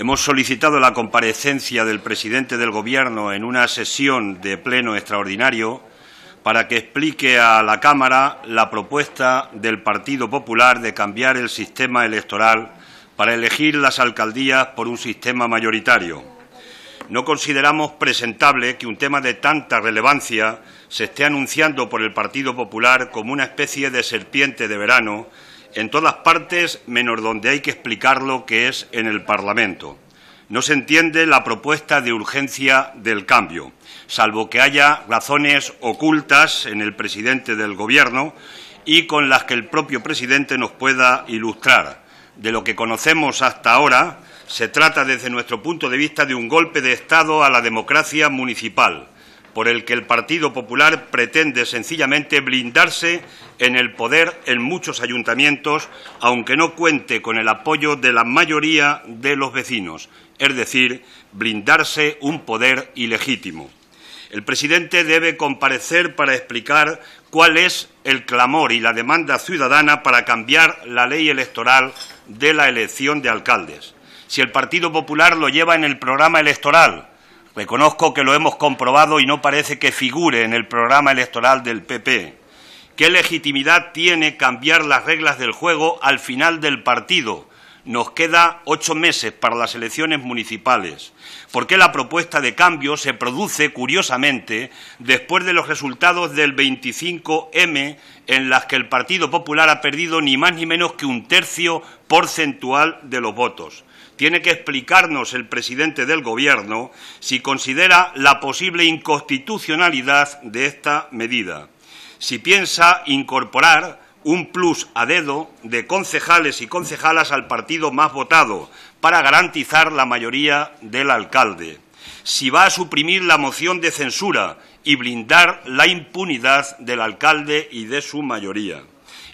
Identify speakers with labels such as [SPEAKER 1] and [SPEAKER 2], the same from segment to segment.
[SPEAKER 1] Hemos solicitado la comparecencia del presidente del Gobierno en una sesión de pleno extraordinario para que explique a la Cámara la propuesta del Partido Popular de cambiar el sistema electoral para elegir las alcaldías por un sistema mayoritario. No consideramos presentable que un tema de tanta relevancia se esté anunciando por el Partido Popular como una especie de serpiente de verano en todas partes menos donde hay que explicar lo que es en el Parlamento. No se entiende la propuesta de urgencia del cambio, salvo que haya razones ocultas en el presidente del Gobierno y con las que el propio presidente nos pueda ilustrar. De lo que conocemos hasta ahora, se trata desde nuestro punto de vista de un golpe de Estado a la democracia municipal, por el que el Partido Popular pretende sencillamente blindarse en el poder en muchos ayuntamientos, aunque no cuente con el apoyo de la mayoría de los vecinos, es decir, blindarse un poder ilegítimo. El presidente debe comparecer para explicar cuál es el clamor y la demanda ciudadana para cambiar la ley electoral de la elección de alcaldes. Si el Partido Popular lo lleva en el programa electoral, Reconozco que lo hemos comprobado y no parece que figure en el programa electoral del PP. ¿Qué legitimidad tiene cambiar las reglas del juego al final del partido? Nos queda ocho meses para las elecciones municipales. ¿Por qué la propuesta de cambio se produce, curiosamente, después de los resultados del 25M, en las que el Partido Popular ha perdido ni más ni menos que un tercio porcentual de los votos? tiene que explicarnos el presidente del Gobierno si considera la posible inconstitucionalidad de esta medida, si piensa incorporar un plus a dedo de concejales y concejalas al partido más votado para garantizar la mayoría del alcalde, si va a suprimir la moción de censura y blindar la impunidad del alcalde y de su mayoría.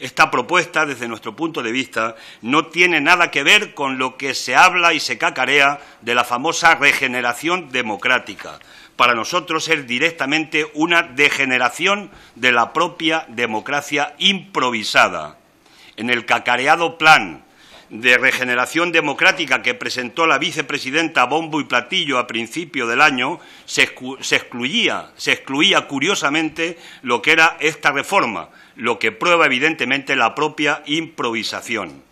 [SPEAKER 1] Esta propuesta, desde nuestro punto de vista, no tiene nada que ver con lo que se habla y se cacarea de la famosa regeneración democrática. Para nosotros es directamente una degeneración de la propia democracia improvisada. En el cacareado plan de regeneración democrática que presentó la vicepresidenta Bombo y Platillo a principio del año, se, excluía, se excluía curiosamente lo que era esta reforma, lo que prueba evidentemente la propia improvisación.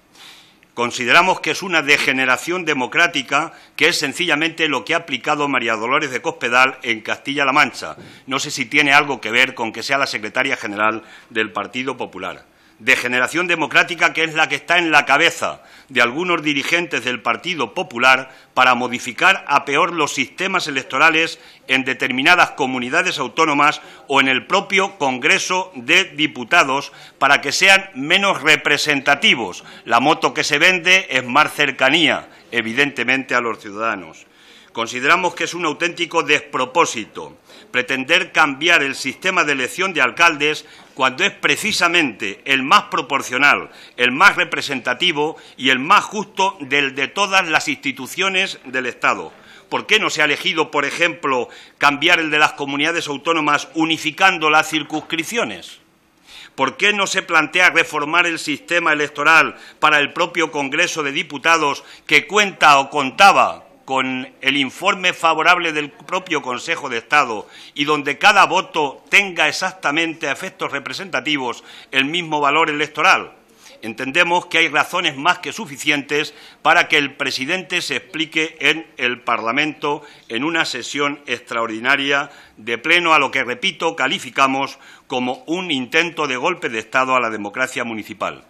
[SPEAKER 1] Consideramos que es una degeneración democrática que es sencillamente lo que ha aplicado María Dolores de Cospedal en Castilla-La Mancha. No sé si tiene algo que ver con que sea la secretaria general del Partido Popular de generación democrática que es la que está en la cabeza de algunos dirigentes del Partido Popular para modificar a peor los sistemas electorales en determinadas comunidades autónomas o en el propio Congreso de Diputados para que sean menos representativos. La moto que se vende es más cercanía, evidentemente, a los ciudadanos. Consideramos que es un auténtico despropósito pretender cambiar el sistema de elección de alcaldes cuando es precisamente el más proporcional, el más representativo y el más justo del de todas las instituciones del Estado. ¿Por qué no se ha elegido, por ejemplo, cambiar el de las comunidades autónomas unificando las circunscripciones? ¿Por qué no se plantea reformar el sistema electoral para el propio Congreso de Diputados que cuenta o contaba con el informe favorable del propio Consejo de Estado y donde cada voto tenga exactamente a efectos representativos el mismo valor electoral. Entendemos que hay razones más que suficientes para que el presidente se explique en el Parlamento en una sesión extraordinaria de pleno a lo que, repito, calificamos como un intento de golpe de Estado a la democracia municipal.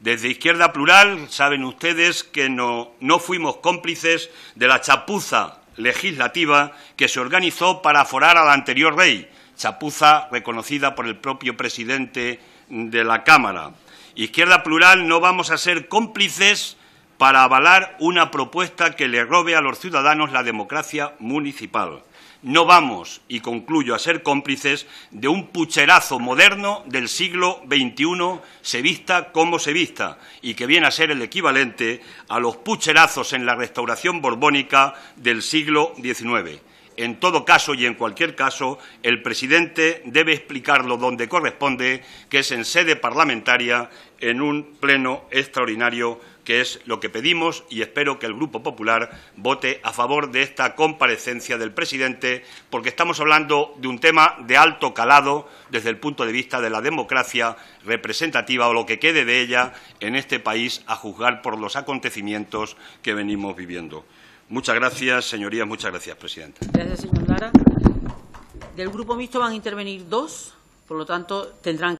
[SPEAKER 1] Desde Izquierda Plural saben ustedes que no, fuimos cómplices de la chapuza legislativa que se organizó para aforar al anterior rey, chapuza reconocida por el propio presidente de la Cámara. Izquierda Plural no vamos a ser cómplices para avalar una propuesta que le robe a los ciudadanos la democracia municipal. No vamos, y concluyo, a ser cómplices de un pucherazo moderno del siglo XXI, se vista como se vista, y que viene a ser el equivalente a los pucherazos en la restauración borbónica del siglo XIX. En todo caso y en cualquier caso, el presidente debe explicarlo donde corresponde, que es en sede parlamentaria, en un pleno extraordinario que es lo que pedimos y espero que el Grupo Popular vote a favor de esta comparecencia del presidente, porque estamos hablando de un tema de alto calado desde el punto de vista de la democracia representativa o lo que quede de ella en este país a juzgar por los acontecimientos que venimos viviendo. Muchas gracias, señorías. Muchas gracias, presidente. Gracias, señor Lara. Del Grupo Mixto van a intervenir dos, por lo tanto, tendrán